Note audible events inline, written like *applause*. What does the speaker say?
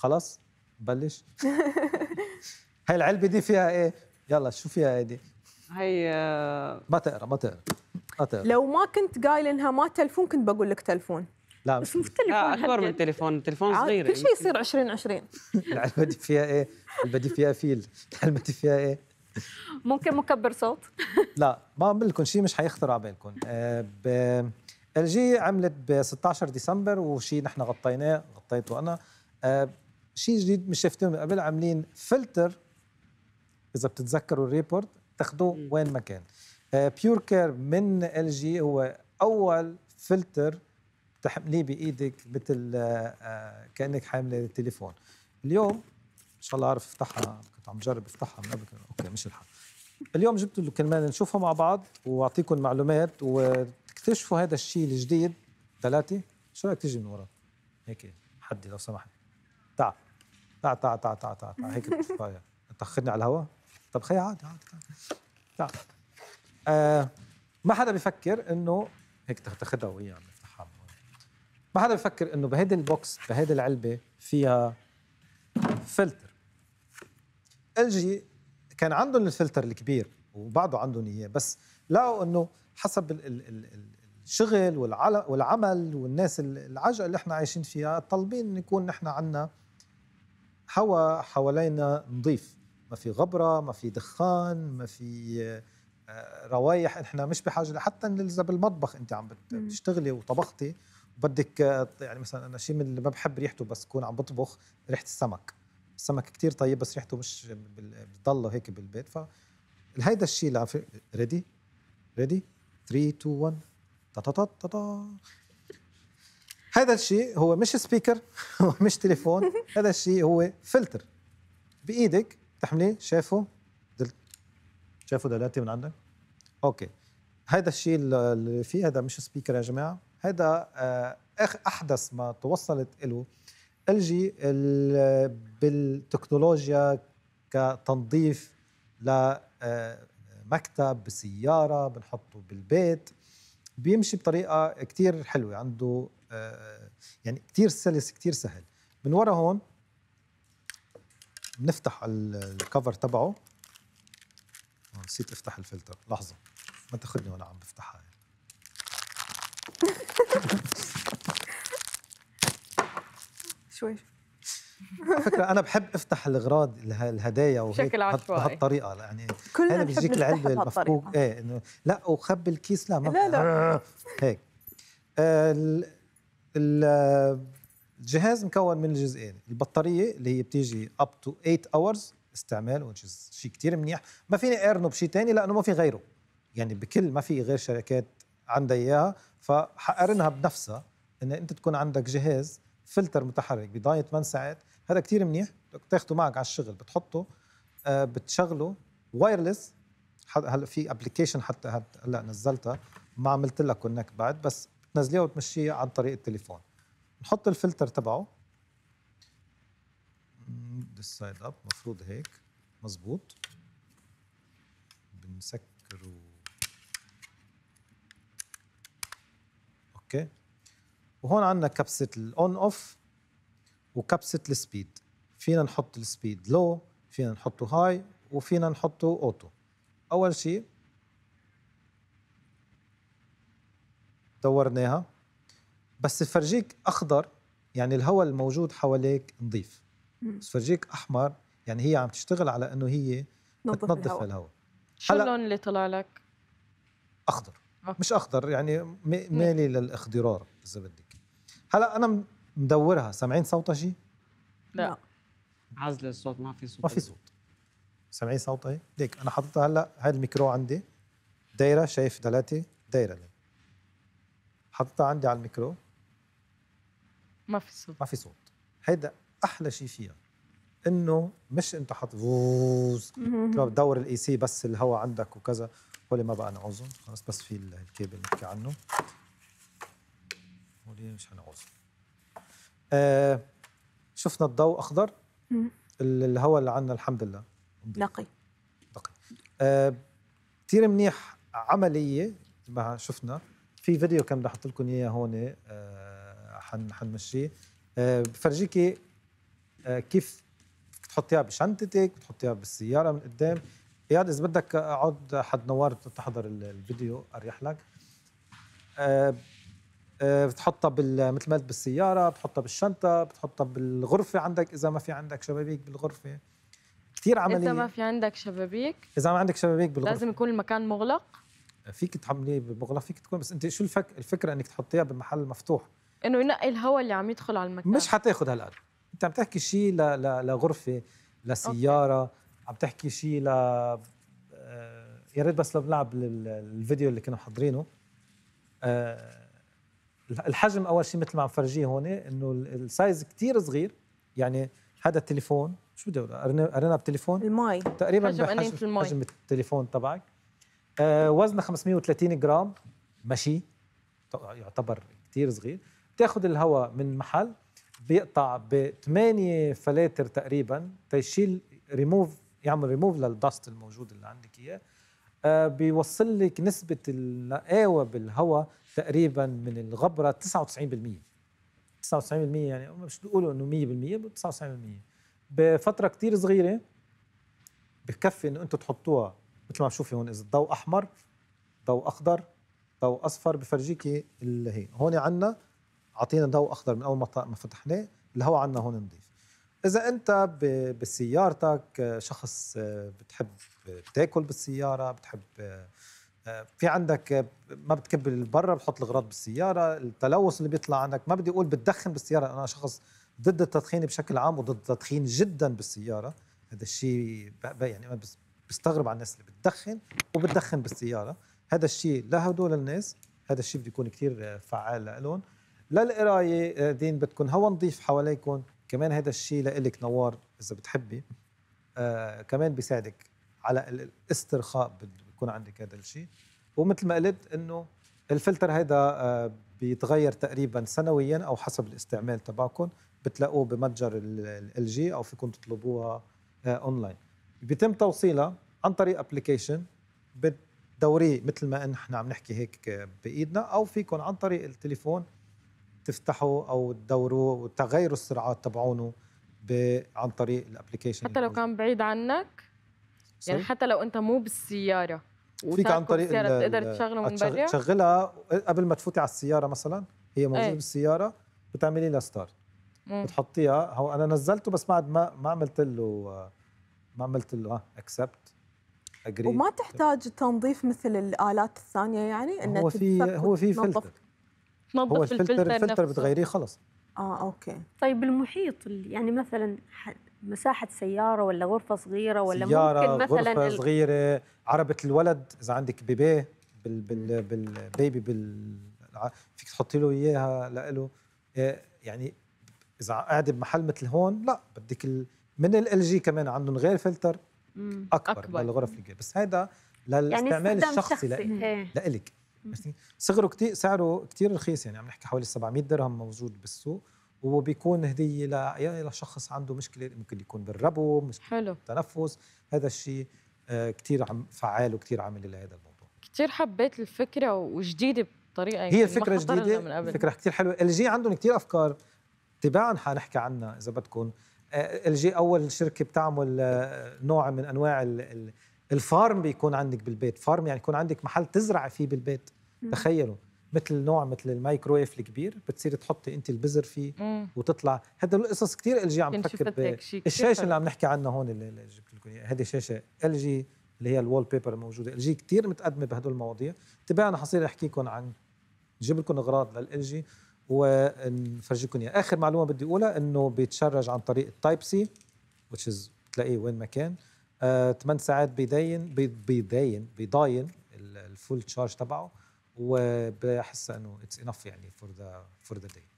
خلاص بلش *laughs* هاي العلبه دي فيها ايه يلا شو فيها هيدي هي ما تقرا ما تقرا ما تقرا لو ما كنت قايل انها ما تلفون كنت بقول لك تلفون لا بس مو تلفون اكبر من تلفون تلفون صغير كل يعني. شيء يصير 20 20 *laughs* العلبه دي فيها ايه العلبه دي فيها فيل العلبه دي فيها ايه ممكن مكبر صوت *laughs* لا ما عم لكم شيء مش حيخطر على بالكم آه، ال جي عملت ب 16 ديسمبر وشيء نحن غطيناه غطيته انا آه، شيء جديد مش شفتوه من قبل عاملين فلتر اذا بتتذكروا الريبورت تاخذوه وين ما كان بيور آه، كير من ال جي هو اول فلتر تحمليه بايدك مثل آه، آه، كانك حامله التليفون اليوم ان شاء الله اعرف افتحها كنت عم جرب افتحها من قبل اوكي مش الحال اليوم جبت له كرمال نشوفها مع بعض واعطيكم معلومات وتكتشفوا هذا الشيء الجديد ثلاثه شو رايك تيجي من ورا هيك حدي لو سمحت تعال تعا تعا تعا تعا تعا تعال هيك طيب تاخذني على الهواء طب خي عادي عادي تعا آه ما حدا بفكر انه هيك تاخذها وهي عم تفتحها ما حدا بفكر انه بهيدي البوكس بهيدي العلبه فيها فلتر الجي كان عندهم الفلتر الكبير وبعده عندهم اياه بس لقوا انه حسب الـ الـ الـ الشغل والعمل والناس العجقه اللي احنا عايشين فيها طالبين نكون نحن عندنا هواء حوالينا نظيف ما في غبره ما في دخان ما في آه، روايح احنا مش بحاجه حتى اذا بالمطبخ انت عم بتشتغلي وطبختي بدك آه، يعني مثلا انا شيء من اللي ما بحب ريحته بس كون عم بطبخ ريحه السمك السمك كتير طيب بس ريحته مش بتضله هيك بالبيت ف هيدا الشيء اللي ريدي ريدي 3 2 1 هذا الشيء هو مش سبيكر *laughs* هو مش تليفون *laughs* هذا الشيء هو فلتر بايدك تحمليه شافه دل... شافه دلالتي من عندك اوكي هذا الشيء اللي فيه هذا مش سبيكر يا جماعه هذا آه احدث ما توصلت له الجي بالتكنولوجيا كتنظيف لمكتب آه، بسياره بنحطه بالبيت بيمشي بطريقه كتير حلوه عنده يعني كثير سلس كثير سهل من ورا هون بنفتح الكفر تبعه نسيت افتح الفلتر لحظه ما تاخذني وانا عم بفتحها يعني. *laughs* شوي على فكره انا بحب افتح الاغراض الهدايا بشكل عشوائي بهالطريقه يعني كلنا بيجيك العلبه المفكوك ايه انه لا وخبي الكيس لا ما لا لا *laughs* هيك آه الجهاز مكون من جزئين البطاريه اللي هي بتيجي اب تو 8 اورز استعمال وتش شيء كثير منيح ما فيني اقارنه بشيء ثاني لانه ما في غيره يعني بكل ما في غير شركات عندها اياها فحقرنها بنفسها ان انت تكون عندك جهاز فلتر متحرك بضاية 8 ساعات هذا كثير منيح بدك تاخده معك على الشغل بتحطه آه بتشغله وايرلس هلا في ابلكيشن حتى هلا نزلتها ما عملت لها كونكت بعد بس تنزليها وتمشيها عن طريق التليفون نحط الفلتر تبعه this side up مفروض هيك مزبوط بنسكره اوكي وهون عندنا كبسة الاون اوف وكبسة السبيد فينا نحط السبيد لو فينا نحطه هاي وفينا نحطه اوتو اول شيء دورناها بس تفرجيك اخضر يعني الهواء الموجود حواليك نظيف بس تفرجيك احمر يعني هي عم تشتغل على انه هي تنظف الهواء, الهواء. شو اللون اللي طلع لك؟ اخضر أوكي. مش اخضر يعني مالي للاخضرار اذا بدك هلا انا مدورها سامعين صوتها شيء؟ لا عزل الصوت ما في صوت ما في صوت سامعين صوتها إيه. ليك انا حاططها هلا هاي الميكرو عندي دايره شايف ثلاثه دايره حطيتها عندي على الميكرو ما في صوت ما في صوت هيدا احلى شيء فيها انه مش انت حط فوز بتدور الاي سي بس الهواء عندك وكذا هولي ما بقى نعوزهم خلص بس في الكيبل نحكي عنه هولي مش هنعوزهم آه شفنا الضوء اخضر الهواء اللي عندنا الحمد لله نقي نقي آه كثير منيح عمليه ما شفنا في فيديو كان بحط احط لكم اياه هون آه، حن حنمشيه آه، بفرجيكي آه، كيف بتحطيها بشنطتك بتحطيها بالسياره من قدام اياد اذا بدك اقعد حد نوار تحضر الفيديو اريح لك بتحطها بال مثل ما قلت بالسياره بتحطها بالشنطه بتحطها بالغرفه عندك اذا ما في عندك شبابيك بالغرفه كثير عمليه اذا ما في عندك شبابيك اذا ما عندك شبابيك بالغرفه لازم يكون المكان مغلق فيك تحمليه بمغلق فيك تكون بس انت شو الفك الفكره انك تحطيها بمحل مفتوح انه ينقي الهواء اللي عم يدخل على المكان مش حتاخد هالقد انت عم تحكي شيء ل... ل... لغرفه لسياره أوكي. عم تحكي شيء ل آه، يا ريت بس لو بنلعب الفيديو اللي كنا محضرينه آه، الحجم اول شيء مثل ما عم فرجيه هون انه السايز كثير صغير يعني هذا التليفون شو بدي اقول قرينا بتليفون المي تقريبا حجم حجم, حجم التليفون تبعك آه، وزنها 530 جرام ماشي يعتبر كتير صغير بتاخد الهواء من محل بيقطع ب 8 فلاتر تقريبا تشيل ريموف يعمل ريموف للدست الموجود اللي عندك اياه آه، بيوصل لك نسبة النقاوة بالهواء تقريبا من الغبرة 99% 99% يعني مش بيقولوا انه 100% 99% بفترة كتير صغيرة بكفي انه انتم تحطوها مثل ما بتشوفي هون اذا الضوء احمر ضوء اخضر ضوء اصفر بفرجيكي اللي هي هون عندنا اعطينا ضوء اخضر من اول ما فتحناه الهواء عندنا هون نظيف اذا انت بسيارتك شخص آه، بتحب تاكل بالسياره بتحب آه، آه، في عندك ما بتكب برا بتحط الاغراض بالسياره التلوث اللي بيطلع عندك ما بدي اقول بتدخن بالسياره انا شخص ضد التدخين بشكل عام وضد التدخين جدا بالسياره هذا الشيء يعني بستغرب على الناس اللي بتدخن وبتدخن بالسياره هذا الشيء لهدول الناس هذا الشيء بده يكون كثير فعال لهم للقرايه آه، دين بدكم هوا نظيف حواليكم كمان هذا الشيء لإلك نوار اذا بتحبي آه كمان بيساعدك على الاسترخاء بيكون عندك هذا الشيء ومثل ما قلت انه الفلتر هذا آه بيتغير تقريبا سنويا او حسب الاستعمال تبعكم بتلاقوه بمتجر ال جي او فيكم تطلبوها آه اونلاين بيتم توصيلها عن طريق ابلكيشن بتدوريه مثل ما نحن عم نحكي هيك بايدنا او فيكم عن طريق التليفون تفتحوا او تدوروه وتغيروا السرعات تبعونه عن طريق الابلكيشن حتى لو كان بعيد عنك يعني حتى لو انت مو بالسياره فيك عن طريق السياره بتقدر تشغله من برا تشغلها قبل ما تفوتي على السياره مثلا هي موجوده إيه. بالسياره بتعملي لها ستارت بتحطيها هو انا نزلته بس بعد ما ما عملت له ما عملت له اكسبت اجري وما تحتاج تنظيف مثل الالات الثانيه يعني انه هو في هو في فلتر تنظف هو الفلتر الفلتر بتغيريه خلص اه اوكي طيب المحيط يعني مثلا مساحة سيارة ولا غرفة صغيرة ولا سيارة ممكن مثلا غرفة صغيرة عربة الولد إذا عندك بيبي بال بال بالبيبي بال فيك تحطي له إياها لإله إيه، يعني إذا قاعدة بمحل مثل هون لا بدك من ال جي كمان عندهم غير فلتر اكبر, أكبر. للغرف الجاي بس هذا يعني للاستعمال يعني الشخصي إيه. لإلك صغره كثير سعره كثير رخيص يعني عم نحكي حوالي 700 درهم موجود بالسوق وبيكون هديه ل... لشخص عنده مشكله ممكن يكون بالربو مشكله حلو. تنفس هذا الشيء آه، كثير عم فعال وكثير عامل لهذا الموضوع كثير حبيت الفكره وجديده بطريقه هي يعني الفكره جديده الفكره كثير حلوه ال جي عندهم كثير افكار تباعا حنحكي عنها اذا بدكم آه، ال جي اول شركه بتعمل آه، نوع من انواع الفارم بيكون عندك بالبيت فارم يعني يكون عندك محل تزرع فيه بالبيت تخيلوا مثل نوع مثل الميكرويف الكبير بتصير تحطي انت البذر فيه مم. وتطلع هذا القصص كثير ال جي عم تفكر الشاشه اللي عم نحكي عنها هون اللي جبت لكم اياها هذه شاشه ال جي اللي هي الوول بيبر الموجوده ال جي كثير متقدمه بهدول المواضيع تبعنا حصير احكي لكم عن جيب لكم اغراض للال جي ونفرجيكم اياها اخر معلومه بدي اقولها انه بيتشرج عن طريق التايب سي which is بتلاقيه وين ما كان آه 8 ساعات بيداين بيداين بيضاين الفول تشارج تبعه وبحس انه اتس انف يعني فور ذا فور ذا داي